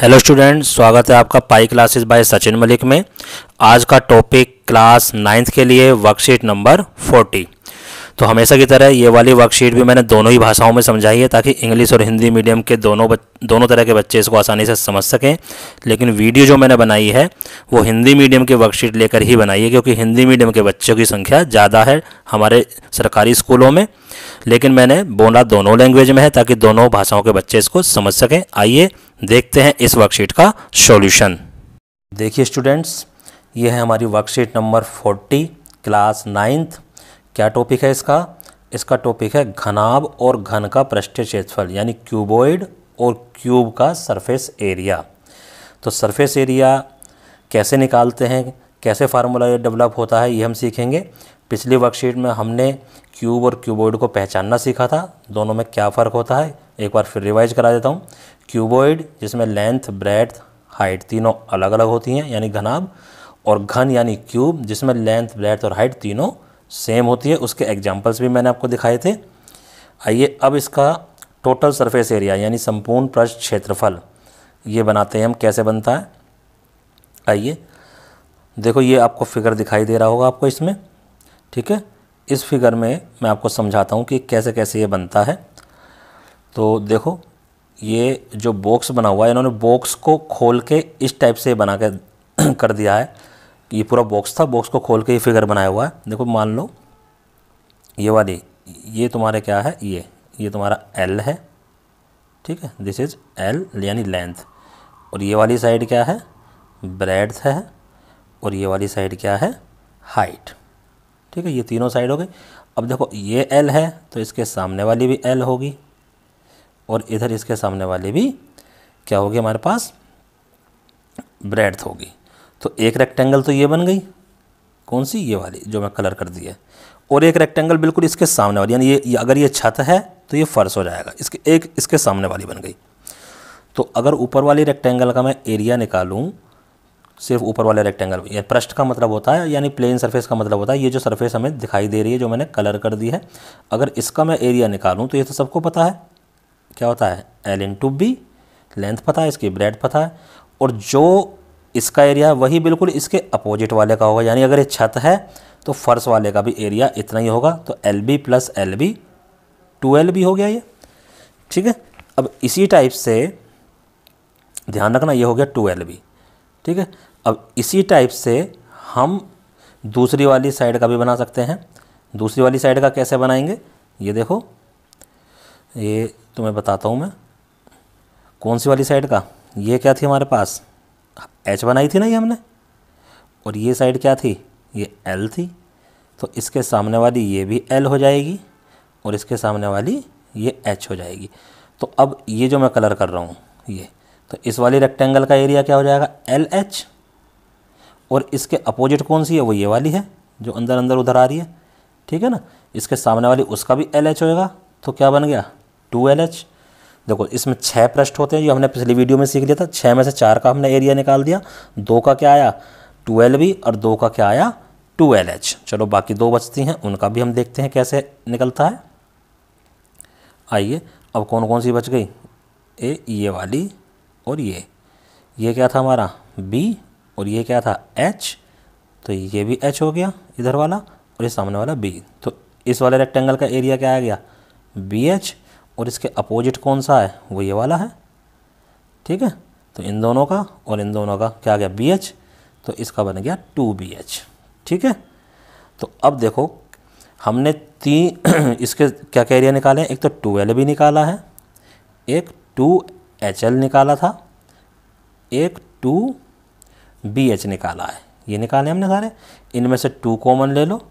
hello student स्वागत है आपका Pi classes by Sachin Malik में आज का टॉपिक क्लास नाइन्थ के लिए वर्कशीट नंबर फोर्टी तो हमेशा की तरह ये वाली वर्कशीट भी मैंने दोनों ही भाषाओं में समझाई है ताकि इंग्लिश और हिंदी मीडियम के दोनों दोनों तरह के बच्चे इसको आसानी से समझ सकें लेकिन वीडियो जो मैंने बनाई है वो हिंदी मीडियम की वर्कशीट लेकर ही बनाई है क्योंकि हिंदी मीडियम के बच्चों की संख्या ज़्यादा है हमारे सरकारी स्कूलों में लेकिन मैंने बोला दोनों लैंग्वेज में है ताकि दोनों भाषाओं के बच्चे इसको समझ सकें आइए देखते हैं इस वर्कशीट का सॉल्यूशन देखिए स्टूडेंट्स ये है हमारी worksheet number forty class ninth क्या टॉपिक है इसका इसका टॉपिक है घनाभ और घन का पृष्ठीय क्षेत्रफल यानी क्यूबॉइड और क्यूब का सरफेस एरिया तो सरफेस एरिया कैसे निकालते हैं कैसे फार्मूला डेवलप होता है ये हम सीखेंगे पिछली वर्कशीट में हमने क्यूब और क्यूबॉइड को पहचानना सीखा था दोनों में क्या फ़र्क होता है एक बार फिर रिवाइज करा देता हूँ क्यूबॉइड जिसमें लेंथ ब्रेथ हाइट तीनों अलग अलग होती हैं यानी घनाभ और घन यानी क्यूब जिसमें लेंथ ब्रेथ और हाइट तीनों सेम होती है उसके एग्जाम्पल्स भी मैंने आपको दिखाए थे आइए अब इसका टोटल सरफेस एरिया यानी संपूर्ण पृष्ठ क्षेत्रफल ये बनाते हैं हम कैसे बनता है आइए देखो ये आपको फिगर दिखाई दे रहा होगा आपको इसमें ठीक है इस फिगर में मैं आपको समझाता हूँ कि कैसे कैसे ये बनता है तो देखो ये जो बॉक्स बना हुआ है इन्होंने बॉक्स को खोल के इस टाइप से बना के कर दिया है ये पूरा बॉक्स था बॉक्स को खोल के ये फिगर बनाया हुआ है देखो मान लो ये वाली ये तुम्हारे क्या है ये ये तुम्हारा एल है ठीक है दिस इज़ एल यानी लेंथ और ये वाली साइड क्या है ब्रेड है और ये वाली साइड क्या है हाइट ठीक है ये तीनों साइड हो गई अब देखो ये एल है तो इसके सामने वाली भी एल होगी और इधर इसके सामने वाली भी क्या होगी हमारे पास ब्रेड होगी तो एक रेक्टेंगल तो ये बन गई कौन सी ये वाली जो मैं कलर कर दिया और एक रेक्टेंगल बिल्कुल इसके सामने वाली यानी ये अगर ये छत है तो ये फ़र्श हो जाएगा इसके एक इसके सामने वाली बन गई तो अगर ऊपर वाली रेक्टेंगल का मैं एरिया निकालूँ सिर्फ ऊपर वाले रेक्टेंगल या पृष्ठ का मतलब होता है यानी प्लेन सरफेस का मतलब होता है ये जो सरफेस हमें दिखाई दे रही है जो मैंने कलर कर दी है अगर इसका मैं एरिया निकालूँ तो ये तो सबको पता है क्या होता है L into B length पता है इसकी ब्रेड पता है और जो इसका एरिया वही बिल्कुल इसके अपोजिट वाले का होगा यानी अगर ये छत है तो फर्श वाले का भी एरिया इतना ही होगा तो L B plus L B two L B हो गया ये ठीक है अब इसी टाइप से ध्यान रखना ये हो गया टू एल बी ठीक है अब इसी टाइप से हम दूसरी वाली साइड का भी बना सकते हैं दूसरी वाली साइड का कैसे बनाएंगे ये देखो ये तुम्हें बताता हूँ मैं कौन सी वाली साइड का ये क्या थी हमारे पास एच बनाई थी ना ये हमने और ये साइड क्या थी ये एल थी तो इसके सामने वाली ये भी एल हो जाएगी और इसके सामने वाली ये एच हो जाएगी तो अब ये जो मैं कलर कर रहा हूँ ये तो इस वाली रेक्टेंगल का एरिया क्या हो जाएगा एल एच और इसके अपोजिट कौन सी है वो ये वाली है जो अंदर अंदर उधर आ रही है ठीक है ना इसके सामने वाली उसका भी एल एच होएगा तो क्या बन गया टू एल एच देखो इसमें छः पृष्ठ होते हैं जो हमने पिछली वीडियो में सीख लिया था छः में से चार का हमने एरिया निकाल दिया दो का क्या आया बी और दो का क्या आया टू एल एच चलो बाकी दो बचती हैं उनका भी हम देखते हैं कैसे निकलता है आइए अब कौन कौन सी बच गई ए ये वाली और ये ये क्या था हमारा बी और ये क्या था एच तो ये भी एच हो गया इधर वाला और ये सामने वाला बी तो इस वाले रेक्टेंगल का एरिया क्या आ गया बी एच और इसके अपोजिट कौन सा है वो ये वाला है ठीक है तो इन दोनों का और इन दोनों का क्या गया बी एच तो इसका बन गया टू बी एच ठीक है तो अब देखो हमने तीन इसके क्या कह रिया निकाले एक तो टू एल भी निकाला है एक टू एच एल निकाला था एक टू बी एच निकाला है ये निकाले हमने सारे इनमें से टू कॉमन ले लो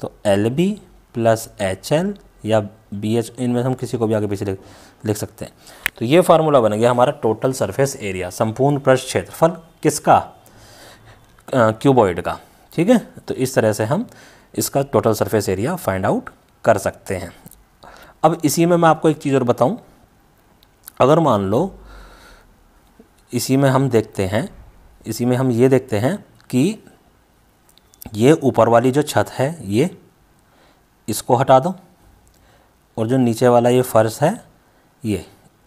तो L B plus H L या बी एच इनमें हम किसी को भी आगे पीछे लिख लिख सकते हैं तो ये फार्मूला बन गया हमारा टोटल सरफेस एरिया संपूर्ण पृष्ठ क्षेत्रफल किसका क्यूबॉइड का ठीक है तो इस तरह से हम इसका total surface area find out कर सकते हैं अब इसी में मैं आपको एक चीज़ और बताऊं अगर मान लो इसी में हम देखते हैं इसी में हम ये देखते हैं कि ये ऊपर वाली जो छत है ये इसको हटा दो और जो नीचे वाला ये फर्श है ये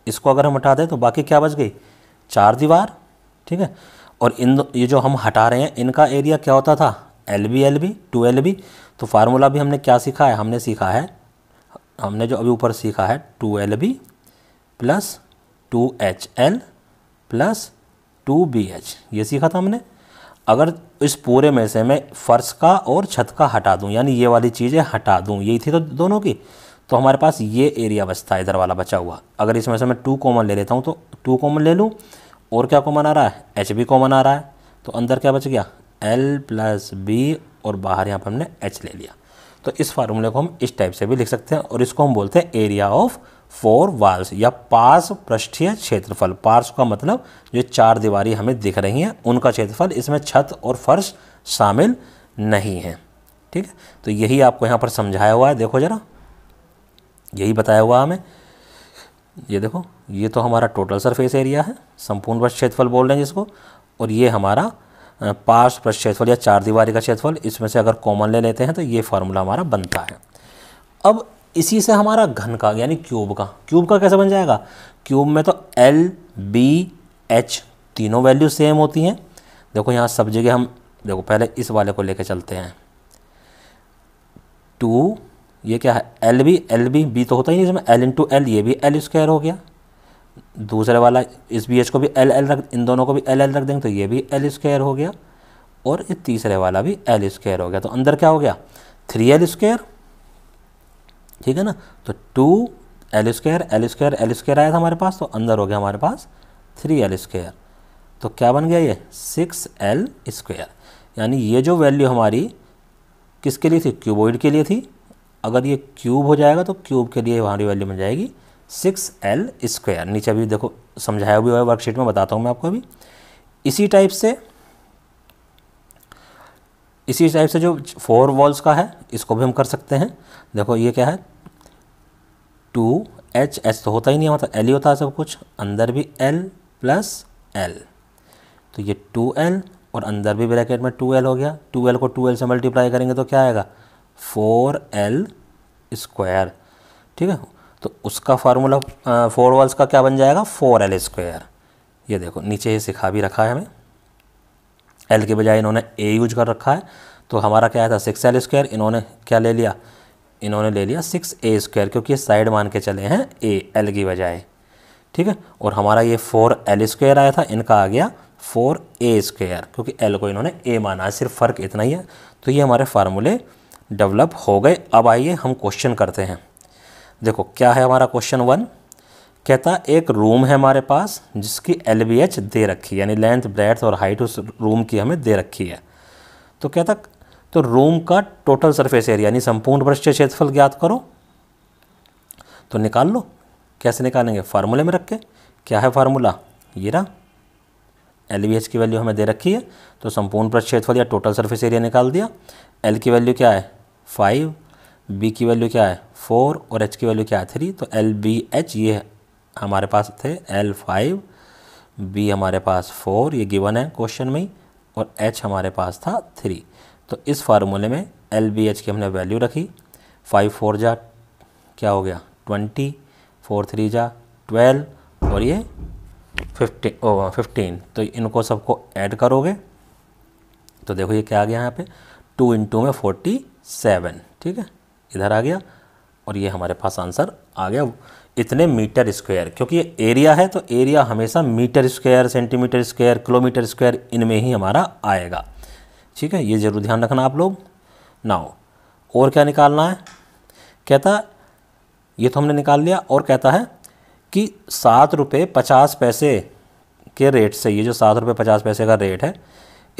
इसको अगर हम हटा दें तो बाकी क्या बच गई चार दीवार ठीक है और इन ये जो हम हटा रहे हैं इनका एरिया क्या होता था L B L B two L B तो फार्मूला भी हमने क्या सीखा है हमने सीखा है हमने जो अभी ऊपर सीखा है two L B plus two H L plus two B H ये सीखा था हमने अगर इस पूरे में से मैं फर्श का और छत का हटा दूं यानी ये वाली चीज़ें हटा दूं यही थी तो दोनों की तो हमारे पास ये एरिया बचता है इधर वाला बचा हुआ अगर इसमें से मैं टू कॉमन ले लेता हूँ तो टू कॉमन ले लूँ और क्या कॉमन आ रहा है एच बी कॉमन आ रहा है तो अंदर क्या बच गया एल प्लस बी और बाहर यहाँ पर हमने एच ले लिया तो इस फार्मूले को हम इस टाइप से भी लिख सकते हैं और इसको हम बोलते हैं एरिया ऑफ फोर वाल्स या पार्स पृष्ठीय क्षेत्रफल पार्स का मतलब जो चार दीवारी हमें दिख रही हैं उनका क्षेत्रफल इसमें छत और फर्श शामिल नहीं है ठीक है तो यही आपको यहाँ पर समझाया हुआ है देखो ज़रा यही बताया हुआ हमें ये देखो ये तो हमारा टोटल सरफेस एरिया है संपूर्ण वर्ष क्षेत्रफल बोल रहे हैं जिसको और ये हमारा पार्श पृष्ठ क्षेत्रफल या चार दीवारी का क्षेत्रफल इसमें से अगर कॉमन ले लेते हैं तो ये फार्मूला हमारा बनता है अब इसी से हमारा घन का यानी क्यूब का क्यूब का कैसे बन जाएगा क्यूब में तो एल बी एच तीनों वैल्यू सेम होती हैं देखो यहाँ सब जगह हम देखो पहले इस वाले को लेकर चलते हैं टू ये क्या है L B L B B तो होता ही नहीं इसमें एल इंटू एल ये भी एल स्क्वायर हो गया दूसरे वाला इस बी एच को भी एल एल रख इन दोनों को भी एल एल रख देंगे तो ये भी एल स्क्वायर हो गया और ये तीसरे वाला भी एल स्क्वायर हो गया तो अंदर क्या हो गया थ्री एल स्क्वायर ठीक है ना तो two L square L square L square आया था हमारे पास तो अंदर हो गया हमारे पास थ्री एल स्क्वायर तो क्या बन गया ये सिक्स एल स्क्वायर यानी ये जो वैल्यू हमारी किसके लिए थी क्यूबोइड के लिए थी अगर ये क्यूब हो जाएगा तो क्यूब के लिए हमारी वैल्यू मिल जाएगी सिक्स एल स्क्वायर नीचे अभी देखो समझाया भी हुआ है वर्कशीट में बताता हूँ मैं आपको अभी इसी टाइप से इसी टाइप से जो फोर वॉल्स का है इसको भी हम कर सकते हैं देखो ये क्या है टू एच एच तो होता ही नहीं होता मतलब एल ही होता है सब कुछ अंदर भी एल प्लस एल तो ये टू एल और अंदर भी ब्रैकेट में टू एल हो गया टू एल को टू एल से मल्टीप्लाई करेंगे तो क्या आएगा फोर एल स्क्वायर ठीक है तो उसका फार्मूला फोर वॉल्स का क्या बन जाएगा फोर एल स्क्वायर ये देखो नीचे ये सिखा भी रखा है हमें एल के बजाय इन्होंने ए यूज कर रखा है तो हमारा क्या था सिक्स एल स्क्वायर इन्होंने क्या ले लिया इन्होंने ले लिया सिक्स ए स्क्वायर क्योंकि ये साइड मान के चले हैं ए एल की बजाय ठीक है और हमारा ये फोर एल स्क्वायर आया था इनका आ गया फोर ए स्क्वायर क्योंकि एल को इन्होंने ए माना सिर्फ फ़र्क इतना ही है तो ये हमारे फार्मूले डेवलप हो गए अब आइए हम क्वेश्चन करते हैं देखो क्या है हमारा क्वेश्चन वन कहता एक रूम है हमारे पास जिसकी एल दे रखी है यानी लेंथ ब्रेथ और हाइट उस रूम की हमें दे रखी है तो कहता तो रूम का टोटल सरफेस एरिया यानी संपूर्ण पृष्ठीय क्षेत्रफल ज्ञात करो तो निकाल लो कैसे निकालेंगे फार्मूले में रख के क्या है फार्मूला ये रहा एल वी एच की वैल्यू हमें दे रखी है तो संपूर्ण पर क्षेत्रफल या टोटल सर्फेस एरिया निकाल दिया एल की वैल्यू क्या है फाइव बी की वैल्यू क्या है फोर और एच की वैल्यू क्या है थ्री तो एल बी एच ये हमारे पास थे एल फाइव बी हमारे पास फोर ये गिवन है क्वेश्चन में और एच हमारे पास था थ्री तो इस फार्मूले में एल बी एच की हमने वैल्यू रखी फाइव फोर जा क्या हो गया ट्वेंटी फोर थ्री जा ट्वेल्व और ये फिफ्टी फिफ्टीन तो इनको सबको ऐड करोगे तो देखो ये क्या आ गया यहाँ पे टू इंटू में फोर्टी सेवन ठीक है इधर आ गया और ये हमारे पास आंसर आ गया इतने मीटर स्क्वायर क्योंकि ये एरिया है तो एरिया हमेशा metre square centimetre square kilometre square इनमें ही हमारा आएगा ठीक है ये ज़रूर ध्यान रखना आप लोग नाउ और क्या निकालना है कहता ये तो हमने निकाल लिया और कहता है कि सात रुपये पचास पैसे के रेट से ये जो सात रुपये पचास पैसे का रेट है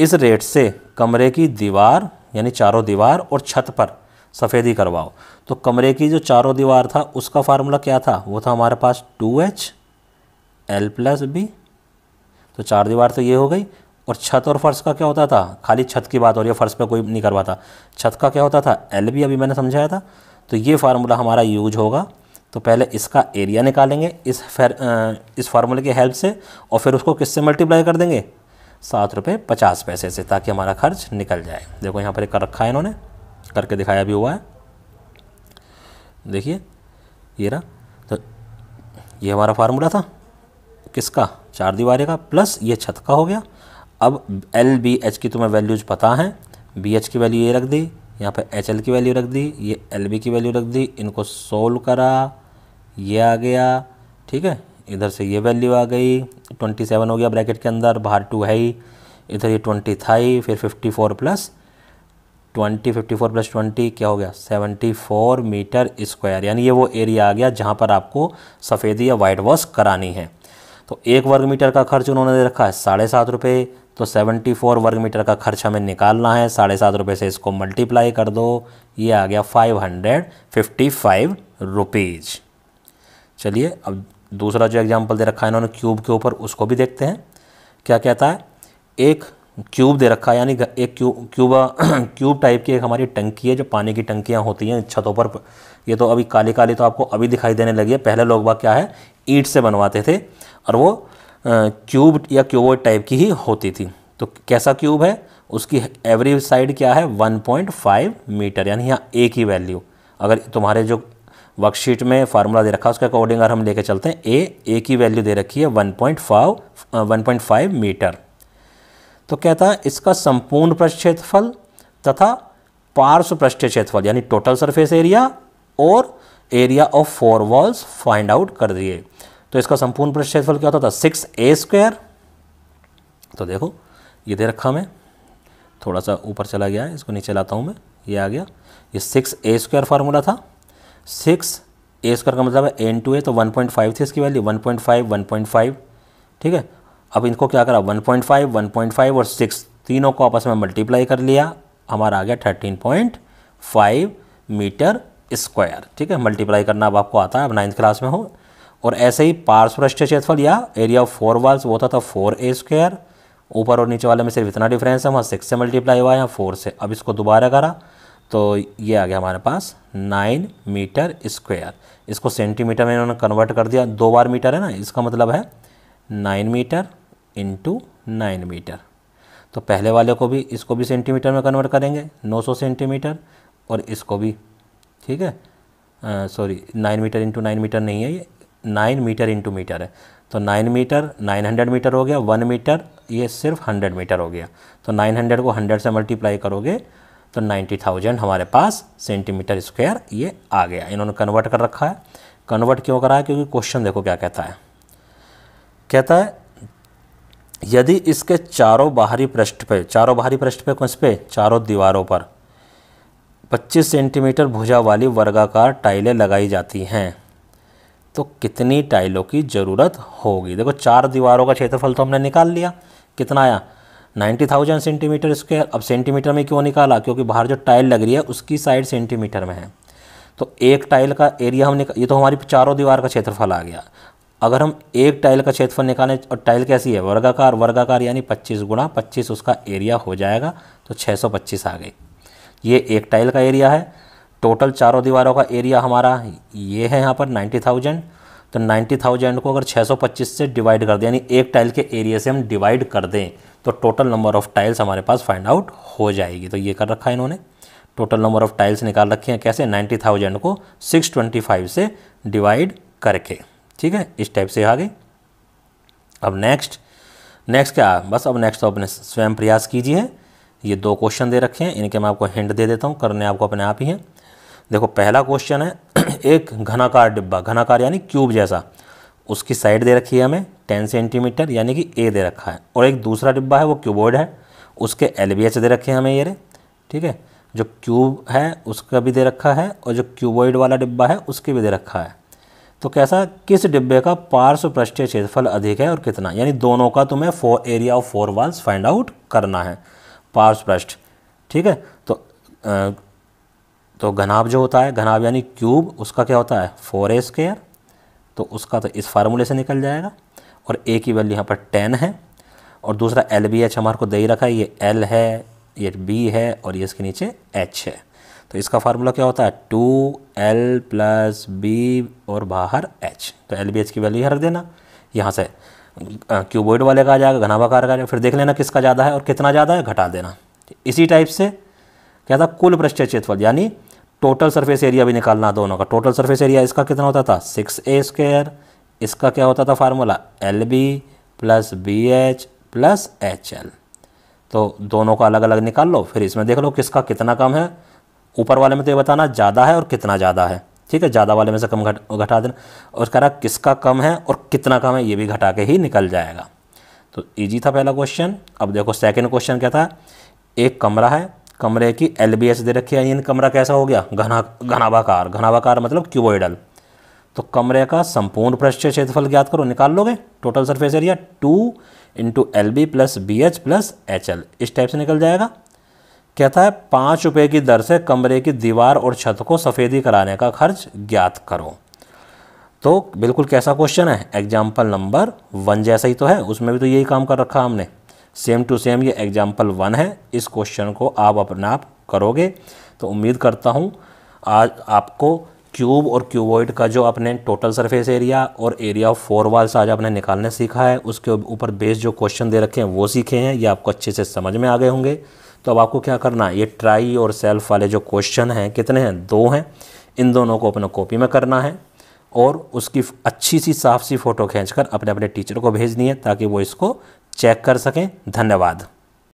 इस रेट से कमरे की दीवार यानी चारों दीवार और छत पर सफ़ेदी करवाओ तो कमरे की जो चारों दीवार था उसका फार्मूला क्या था वो था हमारे पास two H L plus B तो चार दीवार तो ये हो गई और छत और फर्श का क्या होता था खाली छत की बात हो रही है फर्श पे कोई नहीं करवाता छत का क्या होता था एल बी अभी मैंने समझाया था तो ये फार्मूला हमारा यूज होगा तो पहले इसका एरिया निकालेंगे इस फेर, इस फार्मूले की हेल्प से और फिर उसको किससे मल्टीप्लाई कर देंगे सात रुपये पचास पैसे से ताकि हमारा खर्च निकल जाए देखो यहाँ पर कर रखा है इन्होंने करके दिखाया भी हुआ है देखिए ये रहा तो ये हमारा फार्मूला था किसका चार दीवार का प्लस ये छत का हो गया अब एल बी एच की तुम्हें वैल्यूज पता हैं बी एच की वैल्यू ये रख दी यहाँ पर एच एल की वैल्यू रख दी ये एल बी की वैल्यू रख दी इनको सोल्व करा ये आ गया ठीक है इधर से ये वैल्यू आ गई ट्वेंटी सेवन हो गया ब्रैकेट के अंदर बाहर टू है ही इधर ये ट्वेंटी था ही फिर fifty four plus twenty fifty four plus twenty क्या हो गया सेवेंटी फोर मीटर स्क्वायर यानी ये वो एरिया आ गया जहाँ पर आपको सफ़ेदी या वाइट वॉश करानी है तो एक वर्ग मीटर का खर्च उन्होंने दे रखा है साढ़े सात रुपये तो सेवेंटी फोर वर्ग मीटर का खर्च हमें निकालना है साढ़े सात रुपये से इसको मल्टीप्लाई कर दो ये आ गया five hundred fifty five rupees चलिए अब दूसरा जो एग्जाम्पल दे रखा है इन्होंने क्यूब के ऊपर उसको भी देखते हैं क्या कहता है एक क्यूब दे रखा है यानी एक क्यूब क्यूब टाइप की एक हमारी टंकी है जो पानी की टंकियाँ होती हैं छतों पर ये तो अभी काली काली तो आपको अभी दिखाई देने लगी है पहले लोग बात क्या है ईट से बनवाते थे और वो क्यूब या क्यूबो टाइप की ही होती थी तो कैसा क्यूब है उसकी एवरी साइड क्या है 1.5 मीटर यानी यहाँ ए की वैल्यू अगर तुम्हारे जो वर्कशीट में फार्मूला दे रखा है उसके अकॉर्डिंग अगर हम लेके चलते हैं ए ए की वैल्यू दे रखी है one point five one point five metre तो कहता है इसका संपूर्ण पृष्ठ क्षेत्रफल तथा पार्श्व पृष्ठ क्षेत्रफल यानी टोटल सरफेस एरिया और area of four walls find out कर दिए तो इसका संपूर्ण पृष्ठ क्षेत्रफल क्या होता था सिक्स ए स्क्वेयर तो देखो ये दे रखा मैं थोड़ा सा ऊपर चला गया है इसको नीचे लाता हूँ मैं ये आ गया ये सिक्स ए स्क्वायर फार्मूला था सिक्स ए स्क्वायर का मतलब है एन टू ए तो वन पॉइंट फाइव थी इसकी value one point five one point five ठीक है अब इनको क्या करा one point five one point five और सिक्स तीनों को आपस में मल्टीप्लाई कर लिया हमारा आ गया thirteen point five metre square ठीक है मल्टीप्लाई करना अब आपको आता है अब नाइन्थ क्लास में हो और ऐसे ही पार्श्वृष्ठ क्षेत्रफल या एरिया ऑफ फोर वॉल्स वो था, था फोर ए स्क्वायर ऊपर और नीचे वाले में सिर्फ इतना डिफरेंस है वहाँ सिक्स से मल्टीप्लाई हुआ है यहाँ फोर से अब इसको दोबारा करा तो ये आ गया हमारे पास नाइन मीटर स्क्वायर इसको सेंटीमीटर में इन्होंने कन्वर्ट कर दिया दो बार मीटर है ना इसका मतलब है nine meter into nine meter तो पहले वाले को भी इसको भी सेंटीमीटर में कन्वर्ट करेंगे 900 सेंटीमीटर और इसको भी ठीक है sorry nine meter into nine meter नहीं है ये नाइन मीटर इंटू मीटर है तो nine meter nine hundred meter हो गया वन मीटर ये सिर्फ हंड्रेड मीटर हो गया तो नाइन हंड्रेड को हंड्रेड से मल्टीप्लाई करोगे तो 90,000 हमारे पास सेंटीमीटर स्क्वायर ये आ गया इन्होंने कन्वर्ट कर रखा है कन्वर्ट क्यों करा है क्योंकि क्वेश्चन देखो क्या कहता है कहता है यदि इसके चारों बाहरी पृष्ठ पे चारों बाहरी पृष्ठ पे कौन पे चारों दीवारों पर 25 सेंटीमीटर भुजा वाली वर्गाकार टाइलें लगाई जाती हैं तो कितनी टाइलों की ज़रूरत होगी देखो चार दीवारों का क्षेत्रफल तो हमने निकाल लिया कितना आया नाइन्टी थाउजेंड सेंटीमीटर स्क्वेयर अब सेंटीमीटर में क्यों निकाला क्योंकि बाहर जो टाइल लग रही है उसकी साइड सेंटीमीटर में है तो एक टाइल का एरिया हम निकाल ये तो हमारी चारों दीवार का क्षेत्रफल आ गया अगर हम एक टाइल का क्षेत्रफल निकालें और टाइल कैसी है वर्गाकार वर्गाकार यानी 25 गुणा 25 उसका एरिया हो जाएगा तो 625 आ गई ये एक टाइल का एरिया है टोटल चारों दीवारों का एरिया हमारा ये है यहाँ पर नाइन्टी थाउजेंड तो 90,000 को अगर 625 से डिवाइड कर दें यानी एक टाइल के एरिया से हम डिवाइड कर दें तो टोटल नंबर ऑफ़ टाइल्स हमारे पास फाइंड आउट हो जाएगी तो ये कर रखा है इन्होंने टोटल नंबर ऑफ़ टाइल्स निकाल रखे हैं कैसे 90,000 को 625 से डिवाइड करके ठीक है इस टाइप से आ गई अब नेक्स्ट नेक्स्ट क्या बस अब नेक्स्ट तो अपने स्वयं प्रयास कीजिए ये दो क्वेश्चन दे रखे हैं इनके मैं आपको हिंट दे देता हूँ करने आपको अपने आप ही हैं देखो पहला क्वेश्चन है एक घनाकार डिब्बा घनाकार यानी क्यूब जैसा उसकी साइड दे रखी है हमें टेन सेंटीमीटर यानी कि ए दे रखा है और एक दूसरा डिब्बा है वो क्यूबोर्ड है उसके एल दे रखे हैं हमें ये रे ठीक है जो क्यूब है उसका भी दे रखा है और जो क्यूबोइड वाला डिब्बा है उसके भी दे रखा है तो कैसा किस डिब्बे का पार्श्व पृष्ठीय क्षेत्रफल अधिक है और कितना यानी दोनों का तुम्हें four area of four walls find out करना है पार्श्व पृष्ठ ठीक है तो तो घनाभ जो होता है घनाभ यानी क्यूब उसका क्या होता है फोर ए स्केयर तो उसका तो इस फार्मूले से निकल जाएगा और ए की वैल्यू यहाँ पर टेन है और दूसरा एल बी एच हमारे को दे ही रखा है ये एल है ये बी है और ये इसके नीचे एच है तो इसका फार्मूला क्या होता है टू एल प्लस बी और बाहर एच तो एल बी एच की वैल्यू यहाँ रख देना यहाँ से क्यूबोइड वाले का आ जाएगा घनाभाकार का जाएगा फिर देख लेना किसका ज़्यादा है और कितना ज़्यादा है घटा देना इसी टाइप से क्या था कुल पृष्ठीय क्षेत्रफल यानी टोटल सरफेस एरिया भी निकालना दोनों का टोटल सरफेस एरिया इसका कितना होता था सिक्स ए स्क्र इसका क्या होता था formula L B plus B H plus H L तो दोनों का अलग अलग निकाल लो फिर इसमें देख लो किसका कितना कम है ऊपर वाले में तो ये बताना ज़्यादा है और कितना ज़्यादा है ठीक है ज़्यादा वाले में से कम घट घटा देना और कह रहा किसका कम है और कितना कम है ये भी घटा के ही निकल जाएगा तो ईजी था पहला क्वेश्चन अब देखो सेकेंड क्वेश्चन क्या था एक कमरा है कमरे की एल दे रखी है यानी कमरा कैसा हो गया घना घनाभाकार घनाभाकार मतलब क्यूबोइडल तो कमरे का संपूर्ण पृष्ठीय क्षेत्रफल ज्ञात करो निकाल लोगे total surface area two into L B plus B H plus H L इस टाइप से निकल जाएगा कहता है पाँच रुपये की दर से कमरे की दीवार और छत को सफ़ेदी कराने का खर्च ज्ञात करो तो बिल्कुल कैसा क्वेश्चन है एग्जाम्पल नंबर वन जैसा ही तो है उसमें भी तो यही काम कर रखा हमने सेम टू सेम ये एग्जाम्पल वन है इस क्वेश्चन को आप अपने आप करोगे तो उम्मीद करता हूँ आज आपको क्यूब और क्यूबॉइड का जो आपने टोटल सरफेस एरिया और एरिया ऑफ फोर वॉल्स आज आपने निकालने सीखा है उसके ऊपर बेस जो क्वेश्चन दे रखे हैं वो सीखे हैं ये आपको अच्छे से समझ में आ गए होंगे तो अब आपको क्या करना है ये ट्राई और सेल्फ वाले जो क्वेश्चन हैं कितने हैं दो हैं इन दोनों को अपने कॉपी में करना है और उसकी अच्छी सी साफ सी फ़ोटो खींचकर अपने अपने टीचर को भेजनी है ताकि वो इसको चेक कर सकें धन्यवाद